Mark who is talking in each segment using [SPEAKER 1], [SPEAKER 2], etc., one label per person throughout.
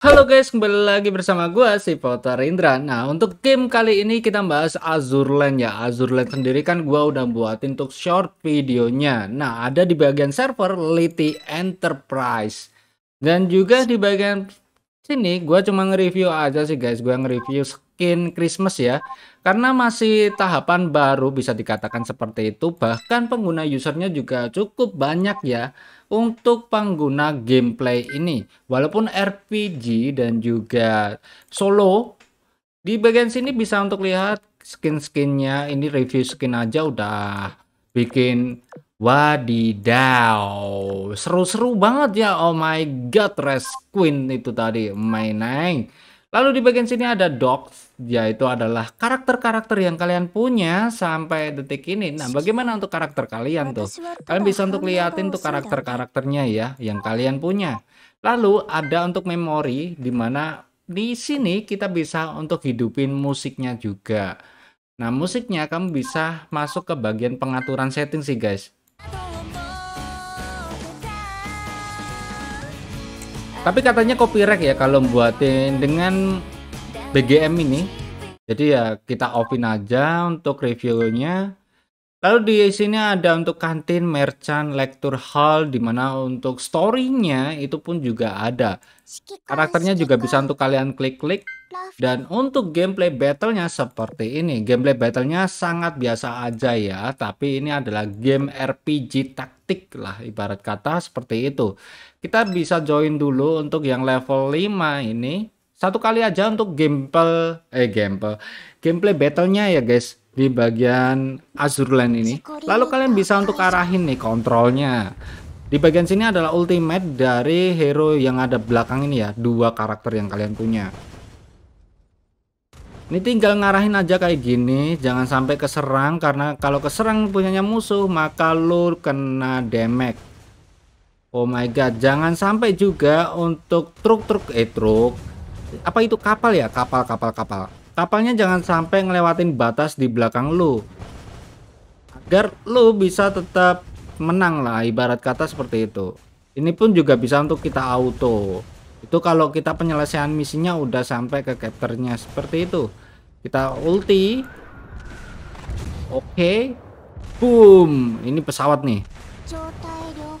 [SPEAKER 1] Halo guys, kembali lagi bersama gue si Potter Indra. Nah, untuk game kali ini kita bahas Land ya. Land sendiri kan gue udah buatin untuk short videonya. Nah, ada di bagian server Liti Enterprise. Dan juga di bagian sini gue cuma nge-review aja sih guys. Gue nge-review skin Christmas ya. Karena masih tahapan baru bisa dikatakan seperti itu. Bahkan pengguna usernya juga cukup banyak ya untuk pengguna gameplay ini. Walaupun RPG dan juga solo di bagian sini bisa untuk lihat skin-skinnya ini review skin aja udah bikin wadidaw seru-seru banget ya oh my god Res Queen itu tadi main neng Lalu di bagian sini ada docs, yaitu adalah karakter-karakter yang kalian punya sampai detik ini. Nah, bagaimana untuk karakter kalian tuh? Kalian bisa untuk liatin tuh karakter-karakternya ya, yang kalian punya. Lalu ada untuk memori, di mana di sini kita bisa untuk hidupin musiknya juga. Nah, musiknya kamu bisa masuk ke bagian pengaturan setting sih guys. tapi katanya copyright ya kalau buatin dengan BGM ini jadi ya kita open aja untuk reviewnya Lalu di sini ada untuk kantin, merchant, lecture hall, di mana untuk story-nya itu pun juga ada. Karakternya juga bisa untuk kalian klik-klik. Dan untuk gameplay battlenya seperti ini. Gameplay battlenya sangat biasa aja ya, tapi ini adalah game RPG taktik lah ibarat kata seperti itu. Kita bisa join dulu untuk yang level 5 ini. Satu kali aja untuk gameplay eh gameplay gameplay battlenya ya guys di bagian Azure Land ini. Lalu kalian bisa untuk arahin nih kontrolnya. Di bagian sini adalah ultimate dari hero yang ada belakang ini ya, dua karakter yang kalian punya. Ini tinggal ngarahin aja kayak gini, jangan sampai keserang karena kalau keserang punyanya musuh maka lu kena damage. Oh my god, jangan sampai juga untuk truk-truk eh truk. Apa itu kapal ya? Kapal-kapal kapal. Kapalnya jangan sampai ngelewatin batas di belakang lu. Agar lu bisa tetap menang lah ibarat kata seperti itu. Ini pun juga bisa untuk kita auto. Itu kalau kita penyelesaian misinya udah sampai ke capternya seperti itu. Kita ulti. Oke. Okay. Boom. Ini pesawat nih.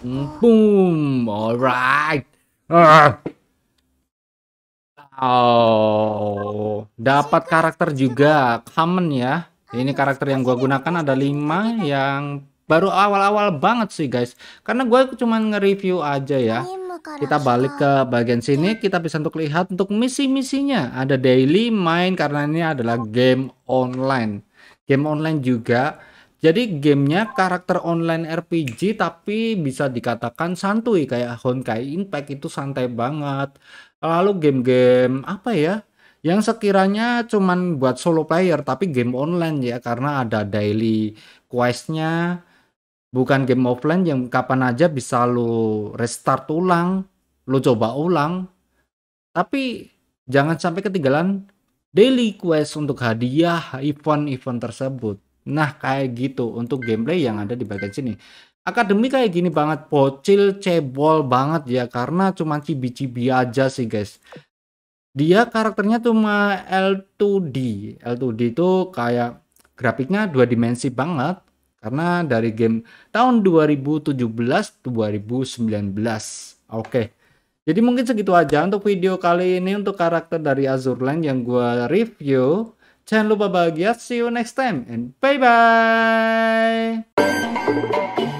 [SPEAKER 1] Hmm, boom. Alright. Ah. Oh, dapat karakter juga common ya. Ini karakter yang gue gunakan ada lima yang baru awal-awal banget sih guys. Karena gue cuma nge-review aja ya. Kita balik ke bagian sini, kita bisa untuk lihat untuk misi-misinya. Ada daily main karena ini adalah game online. Game online juga jadi gamenya karakter online RPG tapi bisa dikatakan santuy kayak Honkai Impact itu santai banget. Lalu game-game apa ya yang sekiranya cuman buat solo player tapi game online ya karena ada daily questnya bukan game offline yang kapan aja bisa lo restart ulang, lo coba ulang. Tapi jangan sampai ketinggalan daily quest untuk hadiah event-event tersebut. Nah, kayak gitu untuk gameplay yang ada di bagian sini. Akademi kayak gini banget, bocil cebol banget ya karena cuma cibi-cibi aja sih, guys. Dia karakternya cuma L2D. L2D itu kayak grafiknya dua dimensi banget karena dari game tahun 2017 2019. Oke. Jadi mungkin segitu aja untuk video kali ini untuk karakter dari Azurland yang gue review. Jangan lupa bahagia. See you next time and bye bye.